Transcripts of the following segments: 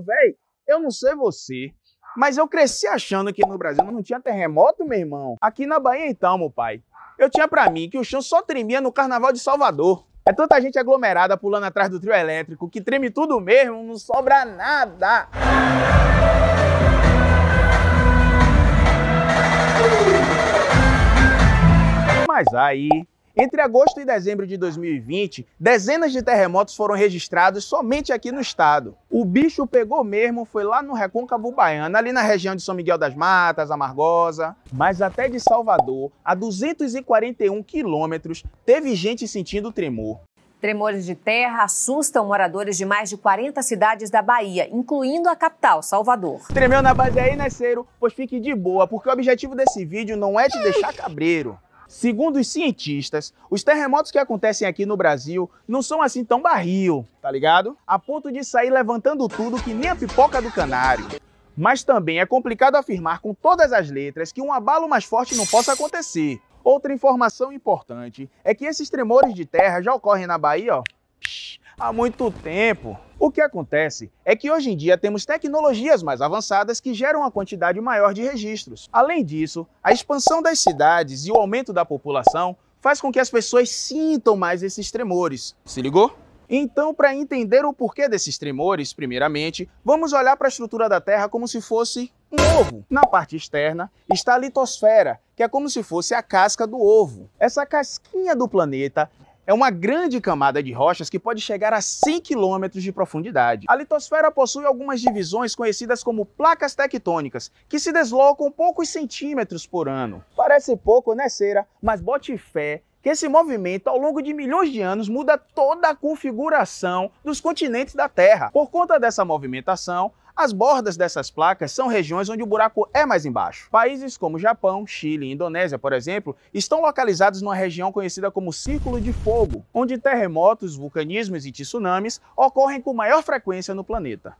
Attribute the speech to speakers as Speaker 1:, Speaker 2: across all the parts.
Speaker 1: velho, eu não sei você, mas eu cresci achando que no Brasil não tinha terremoto, meu irmão. Aqui na Bahia então, meu pai. Eu tinha para mim que o chão só tremia no Carnaval de Salvador. É tanta gente aglomerada pulando atrás do trio elétrico que treme tudo mesmo, não sobra nada. Mas aí, entre agosto e dezembro de 2020, dezenas de terremotos foram registrados somente aqui no estado. O bicho pegou mesmo, foi lá no Recôncavo Baiano, ali na região de São Miguel das Matas, Amargosa, mas até de Salvador, a 241 quilômetros, teve gente sentindo tremor. Tremores de terra assustam moradores de mais de 40 cidades da Bahia, incluindo a capital, Salvador. Tremeu na base aí, né, Ciro? Pois fique de boa, porque o objetivo desse vídeo não é te deixar cabreiro. Segundo os cientistas, os terremotos que acontecem aqui no Brasil não são assim tão barril, tá ligado? A ponto de sair levantando tudo que nem a pipoca do canário. Mas também é complicado afirmar com todas as letras que um abalo mais forte não possa acontecer. Outra informação importante é que esses tremores de terra já ocorrem na Bahia, ó, há muito tempo. O que acontece é que hoje em dia temos tecnologias mais avançadas que geram uma quantidade maior de registros. Além disso, a expansão das cidades e o aumento da população faz com que as pessoas sintam mais esses tremores. Se ligou? Então, para entender o porquê desses tremores, primeiramente, vamos olhar para a estrutura da Terra como se fosse um ovo. Na parte externa está a litosfera, que é como se fosse a casca do ovo. Essa casquinha do planeta é uma grande camada de rochas que pode chegar a 100 quilômetros de profundidade. A litosfera possui algumas divisões conhecidas como placas tectônicas, que se deslocam poucos centímetros por ano. Parece pouco, né, Cera? Mas bote fé que esse movimento, ao longo de milhões de anos, muda toda a configuração dos continentes da Terra. Por conta dessa movimentação, as bordas dessas placas são regiões onde o buraco é mais embaixo. Países como Japão, Chile e Indonésia, por exemplo, estão localizados numa região conhecida como Círculo de Fogo, onde terremotos, vulcanismos e tsunamis ocorrem com maior frequência no planeta.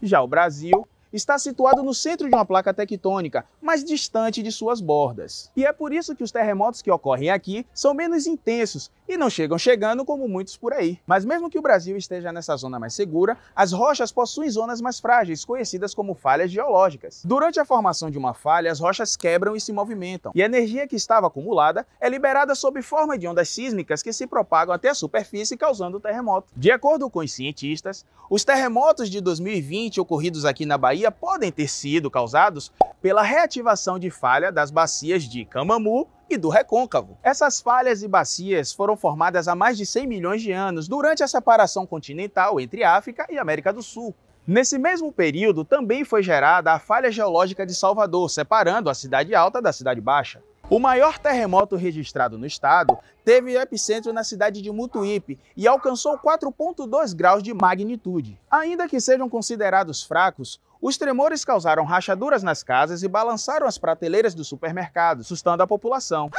Speaker 1: Já o Brasil está situado no centro de uma placa tectônica, mas distante de suas bordas. E é por isso que os terremotos que ocorrem aqui são menos intensos e não chegam chegando como muitos por aí. Mas mesmo que o Brasil esteja nessa zona mais segura, as rochas possuem zonas mais frágeis, conhecidas como falhas geológicas. Durante a formação de uma falha, as rochas quebram e se movimentam, e a energia que estava acumulada é liberada sob forma de ondas sísmicas que se propagam até a superfície, causando o terremoto. De acordo com os cientistas, os terremotos de 2020 ocorridos aqui na Bahia podem ter sido causados pela reativação de falha das bacias de Camamu e do Recôncavo. Essas falhas e bacias foram formadas há mais de 100 milhões de anos durante a separação continental entre África e América do Sul. Nesse mesmo período também foi gerada a falha geológica de Salvador, separando a Cidade Alta da Cidade Baixa. O maior terremoto registrado no estado teve epicentro na cidade de Mutuípe e alcançou 4,2 graus de magnitude. Ainda que sejam considerados fracos, os tremores causaram rachaduras nas casas e balançaram as prateleiras do supermercado, assustando a população.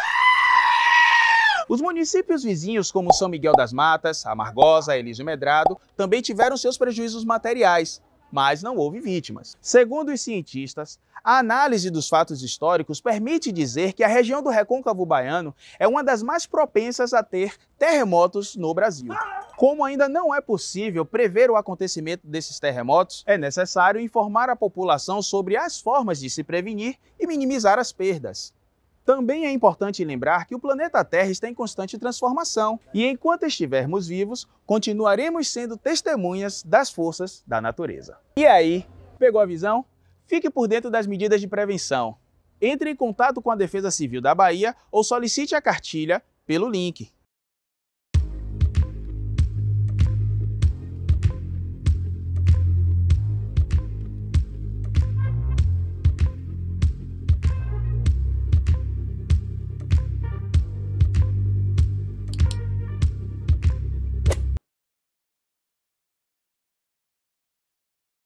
Speaker 1: Os municípios vizinhos, como São Miguel das Matas, Amargosa, Elísio Medrado, também tiveram seus prejuízos materiais mas não houve vítimas. Segundo os cientistas, a análise dos fatos históricos permite dizer que a região do Recôncavo Baiano é uma das mais propensas a ter terremotos no Brasil. Como ainda não é possível prever o acontecimento desses terremotos, é necessário informar a população sobre as formas de se prevenir e minimizar as perdas. Também é importante lembrar que o planeta Terra está em constante transformação e, enquanto estivermos vivos, continuaremos sendo testemunhas das forças da natureza. E aí, pegou a visão? Fique por dentro das medidas de prevenção. Entre em contato com a Defesa Civil da Bahia ou solicite a cartilha pelo link.